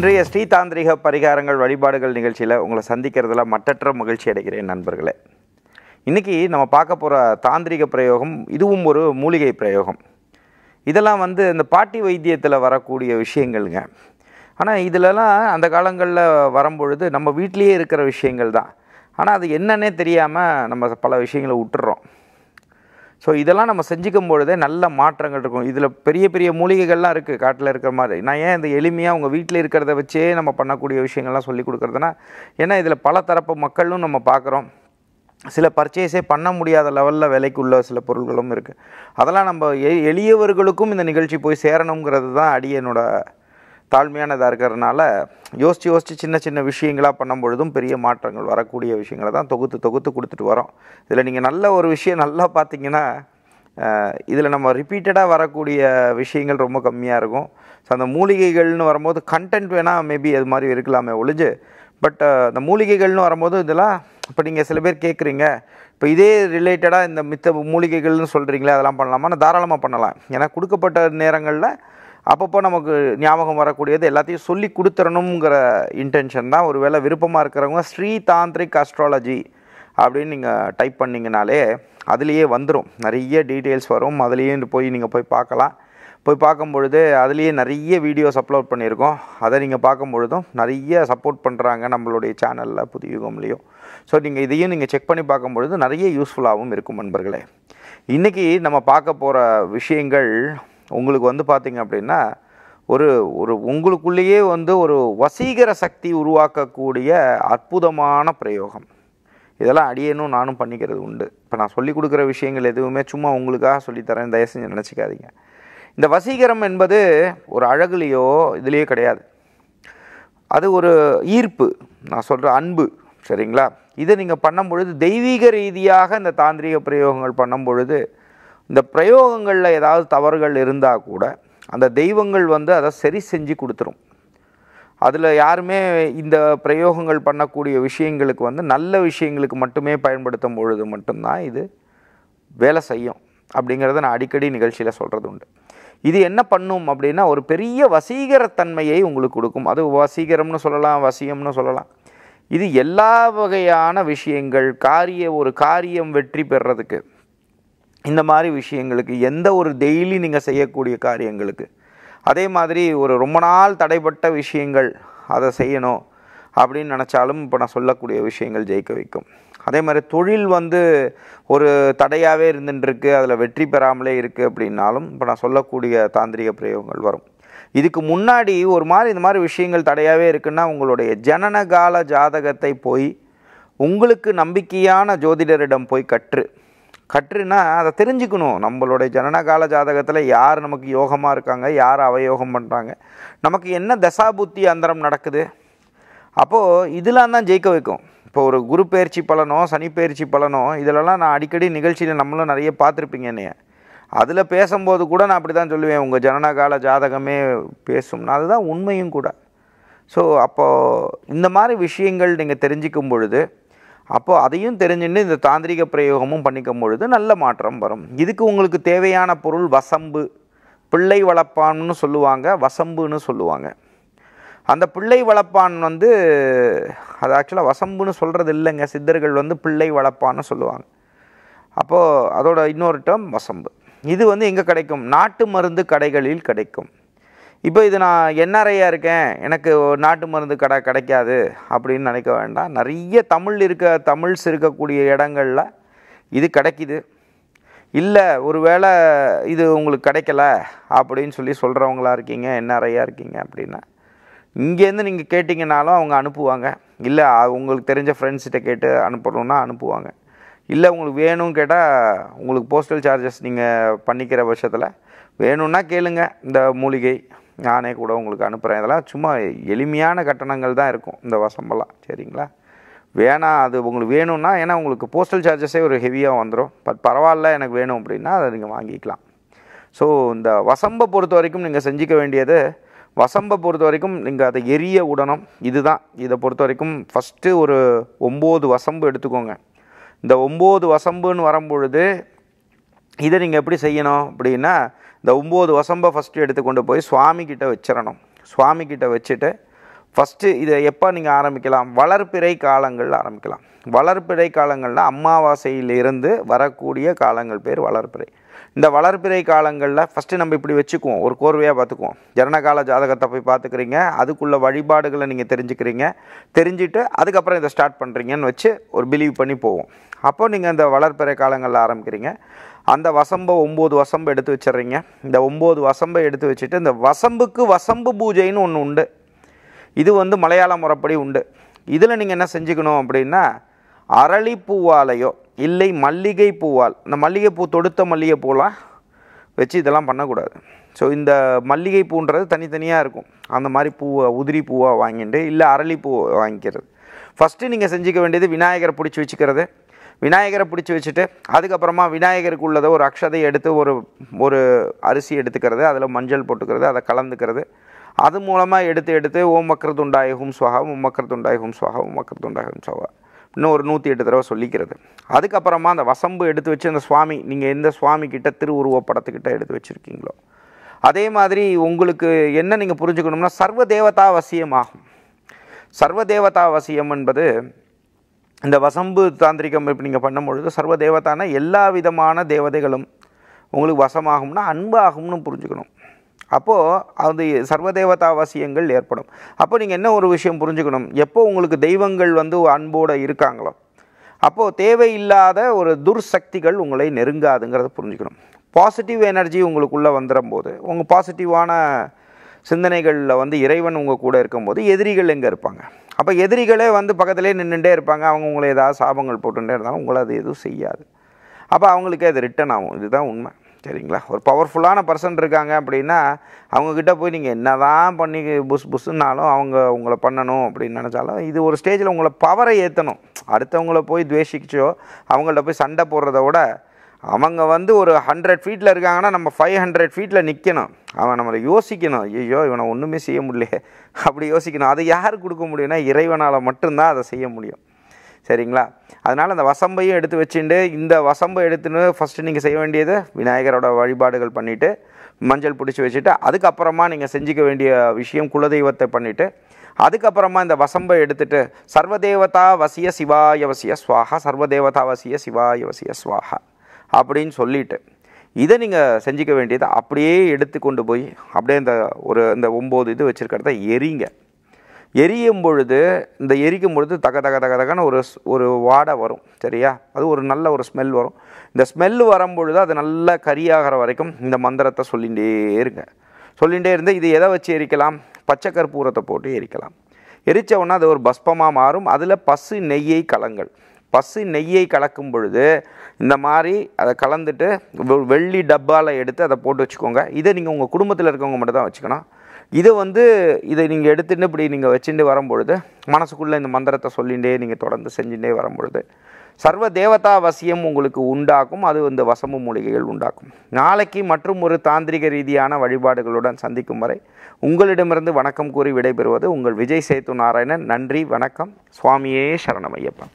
இன்றைய ஸ்ரீ தாந்திரிக பரிகாரங்கள் வழிபாடுகள் நிகழ்ச்சியில் உங்களை சந்திக்கிறதுல மற்றற்ற மகிழ்ச்சி அடைகிறேன் நண்பர்களே இன்றைக்கி நம்ம பார்க்க போகிற தாந்திரிக பிரயோகம் இதுவும் ஒரு மூலிகை பிரயோகம் இதெல்லாம் வந்து இந்த பாட்டி வைத்தியத்தில் வரக்கூடிய விஷயங்கள்ங்க ஆனால் இதிலலாம் அந்த காலங்களில் வரும்பொழுது நம்ம வீட்டிலையே இருக்கிற விஷயங்கள் தான் ஆனால் அது என்னன்னே தெரியாமல் நம்ம பல விஷயங்களை விட்டுறோம் ஸோ இதெல்லாம் நம்ம செஞ்சுக்கும் பொழுதே நல்ல மாற்றங்கள் இருக்கும் இதில் பெரிய பெரிய மூலிகைகள்லாம் இருக்குது காட்டில் இருக்கிற மாதிரி நான் ஏன் இந்த எளிமையாக உங்கள் வீட்டில் இருக்கிறத வச்சே நம்ம பண்ணக்கூடிய விஷயங்கள்லாம் சொல்லி கொடுக்குறதுனா ஏன்னா இதில் பல தரப்பு மக்களும் நம்ம பார்க்குறோம் சில பர்ச்சேஸே பண்ண முடியாத லெவலில் விலைக்குள்ள சில பொருள்களும் இருக்குது அதெல்லாம் நம்ம எ எளியவர்களுக்கும் இந்த நிகழ்ச்சி போய் சேரணுங்கிறது தான் அடியனோட என்னோடய தாழ்மையானதாக இருக்கிறதுனால யோசித்து யோசித்து சின்ன சின்ன விஷயங்களாக பண்ணும் பொழுதும் பெரிய மாற்றங்கள் வரக்கூடிய விஷயங்களை தான் தொகுத்து தொகுத்து கொடுத்துட்டு வரோம் இதில் நீங்கள் நல்ல ஒரு விஷயம் நல்லா பார்த்தீங்கன்னா இதில் நம்ம ரிப்பீட்டடாக வரக்கூடிய விஷயங்கள் ரொம்ப கம்மியாக இருக்கும் ஸோ அந்த மூலிகைகள்னு வரும்போது கண்டென்ட் வேணால் மேபி அது மாதிரி இருக்கலாமே ஒழிஞ்சு பட் அந்த மூலிகைகள்னு வரும்போது இதெல்லாம் இப்போ நீங்கள் சில பேர் கேட்குறீங்க இப்போ இதே ரிலேட்டடாக இந்த மித்த மூலிகைகள்னு சொல்கிறீங்களே அதெல்லாம் பண்ணலாமா நான் தாராளமாக பண்ணலாம் ஏன்னா கொடுக்கப்பட்ட நேரங்களில் அப்பப்போ நமக்கு ஞாபகம் வரக்கூடியது எல்லாத்தையும் சொல்லி கொடுத்துடணுங்கிற இன்டென்ஷன் தான் ஒரு வேலை விருப்பமாக இருக்கிறவங்க ஸ்ரீ தாந்திரிக் அஸ்ட்ராலஜி அப்படின்னு நீங்கள் டைப் பண்ணிங்கனாலே அதுலேயே வந்துடும் நிறைய டீட்டெயில்ஸ் வரும் அதுலேயே போய் நீங்கள் போய் பார்க்கலாம் போய் பார்க்கும் பொழுது அதுலேயே நிறைய வீடியோஸ் அப்லோட் பண்ணியிருக்கோம் அதை நீங்கள் பார்க்கும் பொழுதும் நிறைய சப்போர்ட் பண்ணுறாங்க நம்மளுடைய சேனலில் புதியுகம்லேயும் ஸோ நீங்கள் இதையும் நீங்கள் செக் பண்ணி பார்க்கும் பொழுது நிறைய யூஸ்ஃபுல்லாகவும் இருக்கும் நண்பர்களே இன்றைக்கி நம்ம பார்க்க போகிற விஷயங்கள் உங்களுக்கு வந்து பார்த்திங்க அப்படின்னா ஒரு ஒரு உங்களுக்குள்ளேயே வந்து ஒரு வசீகர சக்தி உருவாக்கக்கூடிய அற்புதமான பிரயோகம் இதெல்லாம் அடியேனும் நானும் பண்ணிக்கிறது உண்டு இப்போ நான் சொல்லிக் கொடுக்குற விஷயங்கள் எதுவுமே சும்மா உங்களுக்காக சொல்லித்தரேன் தயவு செஞ்சு நினச்சிக்காதீங்க இந்த வசீகரம் என்பது ஒரு அழகுலேயோ இதுலேயோ கிடையாது அது ஒரு ஈர்ப்பு நான் சொல்கிற அன்பு சரிங்களா இதை நீங்கள் பண்ணும் பொழுது தெய்வீக ரீதியாக இந்த தாந்திரிக பிரயோகங்கள் பண்ணும் பொழுது இந்த பிரயோகங்களில் ஏதாவது தவறுகள் இருந்தால் கூட அந்த தெய்வங்கள் வந்து அதை சரி செஞ்சு கொடுத்துரும் அதில் யாருமே இந்த பிரயோகங்கள் பண்ணக்கூடிய விஷயங்களுக்கு வந்து நல்ல விஷயங்களுக்கு மட்டுமே பயன்படுத்தும் பொழுது மட்டும்தான் இது வேலை செய்யும் அப்படிங்கிறத நான் அடிக்கடி நிகழ்ச்சியில் சொல்கிறது உண்டு இது என்ன பண்ணும் அப்படின்னா ஒரு பெரிய வசீகரத்தன்மையை உங்களுக்கு கொடுக்கும் அது வசீகரம்னு சொல்லலாம் வசியம்னு சொல்லலாம் இது எல்லா வகையான விஷயங்கள் காரிய ஒரு காரியம் வெற்றி பெறதுக்கு இந்த மாதிரி விஷயங்களுக்கு எந்த ஒரு டெய்லி நீங்கள் செய்யக்கூடிய காரியங்களுக்கு அதே மாதிரி ஒரு ரொம்ப நாள் தடைப்பட்ட விஷயங்கள் அதை செய்யணும் அப்படின்னு நினச்சாலும் இப்போ நான் சொல்லக்கூடிய விஷயங்கள் ஜெயிக்க வைக்கும் அதே மாதிரி தொழில் வந்து ஒரு தடையாகவே இருந்துட்டுருக்கு அதில் வெற்றி பெறாமலே இருக்குது அப்படின்னாலும் இப்போ நான் சொல்லக்கூடிய தாந்திரிக பிரயோகங்கள் வரும் இதுக்கு முன்னாடி ஒரு மாதிரி இந்த மாதிரி விஷயங்கள் தடையாகவே இருக்குன்னா உங்களுடைய ஜனனகால ஜாதகத்தை போய் உங்களுக்கு நம்பிக்கையான ஜோதிடரிடம் போய் கற்று கற்றுனா அதை தெரிஞ்சுக்கணும் நம்மளுடைய ஜனனகால ஜாதகத்தில் யார் நமக்கு யோகமாக இருக்காங்க யார் அவயோகம் பண்ணுறாங்க நமக்கு என்ன தசாபுத்தி அந்தரம் நடக்குது அப்போது இதெல்லாம் தான் ஜெயிக்க வைக்கும் இப்போ ஒரு குரு பயிற்சி பலனோ சனி பயிற்சி பலனோ இதிலலாம் நான் அடிக்கடி நிகழ்ச்சியில் நம்மளும் நிறைய பார்த்துருப்பீங்க என்னைய அதில் பேசும்போது கூட நான் அப்படி தான் சொல்லுவேன் உங்கள் ஜனனகால ஜாதகமே பேசும்னா அதுதான் உண்மையும் கூட ஸோ அப்போது இந்த மாதிரி விஷயங்கள் நீங்கள் தெரிஞ்சிக்கும் பொழுது அப்போது அதையும் தெரிஞ்சுட்டு இந்த தாந்திரிக பிரயோகமும் பண்ணிக்கும் பொழுது நல்ல மாற்றம் வரும் இதுக்கு உங்களுக்கு தேவையான பொருள் வசம்பு பிள்ளை வளப்பான்னு சொல்லுவாங்க வசம்புன்னு சொல்லுவாங்க அந்த பிள்ளை வளப்பான் வந்து அது ஆக்சுவலாக வசம்புன்னு சொல்கிறது இல்லைங்க சித்தர்கள் வந்து பிள்ளை வளப்பான்னு சொல்லுவாங்க அப்போது அதோட இன்னொரு டேம் வசம்பு இது வந்து எங்கே கிடைக்கும் நாட்டு மருந்து கடைகளில் கிடைக்கும் இப்போ இது நான் என்ஆர்ஐயாக இருக்கேன் எனக்கு நாட்டு மருந்து கடை கிடைக்காது அப்படின்னு நினைக்க வேண்டாம் நிறைய தமிழ் இருக்க தமிழ்ஸ் இருக்கக்கூடிய இடங்களில் இது கிடைக்கிது இல்லை ஒரு வேளை இது உங்களுக்கு கிடைக்கல அப்படின்னு சொல்லி சொல்கிறவங்களா இருக்கீங்க என்ஆர்ஐயாக இருக்கீங்க அப்படின்னா இங்கேருந்து நீங்கள் கேட்டிங்கனாலும் அவங்க அனுப்புவாங்க இல்லை உங்களுக்கு தெரிஞ்ச ஃப்ரெண்ட்ஸ்கிட்ட கேட்டு அனுப்பணுன்னா அனுப்புவாங்க இல்லை உங்களுக்கு வேணும்னு கேட்டால் உங்களுக்கு போஸ்டல் சார்ஜஸ் நீங்கள் பண்ணிக்கிற பட்சத்தில் வேணும்னா கேளுங்க இந்த மூலிகை நானே கூட உங்களுக்கு அனுப்புகிறேன் இதெல்லாம் சும்மா எளிமையான கட்டணங்கள் தான் இருக்கும் இந்த வசம்பெல்லாம் சரிங்களா வேணாம் அது உங்களுக்கு வேணும்னா ஏன்னா உங்களுக்கு போஸ்டல் சார்ஜஸே ஒரு ஹெவியாக வந்துடும் பட் பரவாயில்ல எனக்கு வேணும் அப்படின்னா அதை நீங்கள் வாங்கிக்கலாம் ஸோ இந்த வசம்பை பொறுத்த வரைக்கும் நீங்கள் செஞ்சிக்க வேண்டியது வசம்பை பொறுத்த வரைக்கும் நீங்கள் அதை எரிய உடனும் இதுதான் இதை பொறுத்த வரைக்கும் ஃபஸ்ட்டு ஒரு ஒம்பது வசம்பு எடுத்துக்கோங்க இந்த ஒம்பது வசம்புன்னு வரும்பொழுது இதை நீங்கள் எப்படி செய்யணும் அப்படின்னா இந்த ஒம்பது வசம்ப ஃபஸ்ட்டு எடுத்து கொண்டு போய் சுவாமிக்கிட்ட வச்சிடணும் சுவாமிக்கிட்ட வச்சுட்டு ஃபஸ்ட்டு இதை எப்போ நீங்கள் ஆரம்பிக்கலாம் வளர்ப்பிறை காலங்கள் ஆரம்பிக்கலாம் வளர்ப்பிறை காலங்கள்னால் அமாவாசையிலிருந்து வரக்கூடிய காலங்கள் பேர் வளர்ப்பிறை இந்த வளர்ப்பிறை காலங்களில் ஃபஸ்ட்டு நம்ம இப்படி வச்சுக்குவோம் ஒரு கோர்வையாக பார்த்துக்குவோம் ஜனனகால ஜாதகத்தை போய் பார்த்துக்கிறீங்க அதுக்குள்ள வழிபாடுகளை நீங்கள் தெரிஞ்சுக்கிறீங்க தெரிஞ்சுட்டு அதுக்கப்புறம் இதை ஸ்டார்ட் பண்ணுறீங்கன்னு வச்சு ஒரு பிலீவ் பண்ணி போவோம் அப்போது நீங்கள் இந்த வளர்ப்பிறை காலங்களில் ஆரம்பிக்கிறீங்க அந்த வசம்பை ஒம்பது வசம்பு எடுத்து வச்சிட்றீங்க இந்த ஒம்பது வசம்பை எடுத்து வச்சுட்டு இந்த வசம்புக்கு வசம்பு பூஜைன்னு ஒன்று உண்டு இது வந்து மலையாள முறைப்படி உண்டு இதில் நீங்கள் என்ன செஞ்சுக்கணும் அப்படின்னா அரளி பூவாலையோ இல்லை மல்லிகை பூவால் இந்த மல்லிகை பூ தொடுத்த மல்லிகை பூலாம் வச்சு இதெல்லாம் பண்ணக்கூடாது ஸோ இந்த மல்லிகை பூன்றது தனித்தனியாக இருக்கும் அந்த மாதிரி பூவை உதிரி பூவாக வாங்கிட்டு இல்லை அரளி வாங்கிக்கிறது ஃபஸ்ட்டு நீங்கள் செஞ்சுக்க வேண்டியது விநாயகரை பிடிச்சி வச்சுக்கிறது விநாயகரை பிடிச்சி வச்சுட்டு அதுக்கப்புறமா விநாயகருக்கு உள்ளதை ஒரு அக்ஷதை எடுத்து ஒரு ஒரு அரிசி எடுத்துக்கிறது அதில் மஞ்சள் போட்டுக்கிறது அதை கலந்துக்கிறது அது மூலமாக எடுத்து எடுத்து ஓம் மக்கர் துண்டாய சுவாகா ஓம் மக்கர் துண்டாய சுவாகா ஓம் மக்கர் துண்டாய சுவாகா இன்னும் ஒரு நூற்றி எட்டு தடவை சொல்லிக்கிறது அதுக்கப்புறமா அந்த வசம்பு எடுத்து வச்சு அந்த சுவாமி நீங்கள் எந்த சுவாமி கிட்ட திருவுருவ படத்துக்கிட்ட எடுத்து வச்சுருக்கீங்களோ அதே மாதிரி உங்களுக்கு என்ன நீங்கள் புரிஞ்சுக்கணும்னா சர்வ தேவதா வசியமாகும் சர்வ தேவதா அவசியம் என்பது இந்த வசம்பு தாந்திரிகம் இப்போ நீங்கள் பண்ணும் பொழுது சர்வ தேவத்தான எல்லா விதமான தேவதைகளும் உங்களுக்கு வசமாகும்னா அன்பாகும்னு புரிஞ்சுக்கணும் அப்போது அது சர்வதேவதா அவசியங்கள் ஏற்படும் அப்போ நீங்கள் என்ன ஒரு விஷயம் புரிஞ்சுக்கணும் எப்போ உங்களுக்கு தெய்வங்கள் வந்து அன்போடு இருக்காங்களோ அப்போது தேவையில்லாத ஒரு துர்சக்திகள் உங்களை நெருங்காதுங்கிறத புரிஞ்சுக்கணும் பாசிட்டிவ் எனர்ஜி உங்களுக்குள்ளே வந்துடும் போது உங்கள் பாசிட்டிவான சிந்தனைகளில் வந்து இறைவன் உங்கள் கூட இருக்கும்போது எதிரிகள் எங்கே இருப்பாங்க அப்போ எதிரிகளே வந்து பக்கத்துலேயே நின்றுட்டே இருப்பாங்க அவங்க உங்களை ஏதாவது சாபங்கள் போட்டுகிட்டே இருந்தாலும் உங்களை அது எதுவும் செய்யாது அப்போ அவங்களுக்கே அது ரிட்டன் ஆகும் இதுதான் உண்மை சரிங்களா ஒரு பவர்ஃபுல்லான பர்சன் இருக்காங்க அப்படின்னா அவங்கக்கிட்ட போய் நீங்கள் என்ன தான் பண்ணி புஷ் புஷ்ஷுன்னாலும் அவங்க உங்களை பண்ணணும் அப்படின்னு நினச்சாலும் இது ஒரு ஸ்டேஜில் உங்களை பவரை ஏற்றணும் அடுத்தவங்கள போய் துவேஷிச்சோ அவங்கள்ட்ட போய் சண்டை போடுறத விட அவங்க வந்து ஒரு ஹண்ட்ரட் ஃபீட்டில் இருக்காங்கன்னா நம்ம ஃபைவ் ஹண்ட்ரட் ஃபீட்டில் நிற்கணும் அவன் நம்மளை யோசிக்கணும் ஐயோ இவனை ஒன்றுமே செய்ய முடியல அப்படி யோசிக்கணும் அதை யார் கொடுக்க முடியும்னா இறைவனால் மட்டும்தான் அதை செய்ய முடியும் சரிங்களா அதனால் அந்த வசம்பையும் எடுத்து வச்சுட்டு இந்த வசம்பை எடுத்துன்னு ஃபஸ்ட்டு நீங்கள் செய்ய வேண்டியது விநாயகரோட வழிபாடுகள் பண்ணிவிட்டு மஞ்சள் பிடிச்சி வச்சுட்டு அதுக்கப்புறமா நீங்கள் செஞ்சுக்க வேண்டிய விஷயம் குலதெய்வத்தை பண்ணிவிட்டு அதுக்கப்புறமா இந்த வசம்பை எடுத்துகிட்டு சர்வதேவதா வசிய சிவாய வசிய சுவாகா சர்வதேவதா வசிய சிவாய வசிய சுவாகா அப்படின்னு சொல்லிட்டு இதை நீங்கள் செஞ்சிக்க வேண்டியதை அப்படியே எடுத்து கொண்டு போய் அப்படியே இந்த ஒரு இந்த ஒம்பது இது வச்சுருக்கிறத எரிங்க எரியும் பொழுது இந்த எரிக்கும் பொழுது தக தக தக தகன ஒரு ஒரு வாடை வரும் சரியா அது ஒரு நல்ல ஒரு ஸ்மெல் வரும் இந்த ஸ்மெல் வரும்பொழுது அது நல்லா கரியாகிற வரைக்கும் இந்த மந்திரத்தை சொல்லிகிட்டே இருங்க சொல்லிகிட்டே இருந்து இது எதை வச்சு எரிக்கலாம் பச்சை கற்பூரத்தை போட்டு எரிக்கலாம் எரித்த உடனே அது ஒரு பஸ்பமாக மாறும் அதில் பசு நெய்யை கலங்கள் பசு நெய்யை கலக்கும் பொழுது இந்த மாதிரி அதை கலந்துட்டு வெள்ளி டப்பாவில் எடுத்து அதை போட்டு வச்சுக்கோங்க இதை நீங்கள் உங்கள் குடும்பத்தில் இருக்கவங்க மட்டும் தான் வச்சுக்கணும் இதை வந்து இதை நீங்கள் எடுத்துகிட்டு இப்படி நீங்கள் வச்சுட்டு வரும்பொழுது மனசுக்குள்ளே இந்த மந்திரத்தை சொல்லிகிட்டே நீங்கள் தொடர்ந்து செஞ்சுட்டே வரும்பொழுது சர்வ தேவதா வசியம் உங்களுக்கு உண்டாக்கும் அது வந்து வசம்பு மூலிகைகள் உண்டாக்கும் நாளைக்கு மற்றும் ஒரு தாந்திரிக ரீதியான வழிபாடுகளுடன் சந்திக்கும் வரை உங்களிடமிருந்து வணக்கம் கூறி விடைபெறுவது உங்கள் விஜய் சேத்து நாராயணன் நன்றி வணக்கம் சுவாமியே சரணமையப்பன்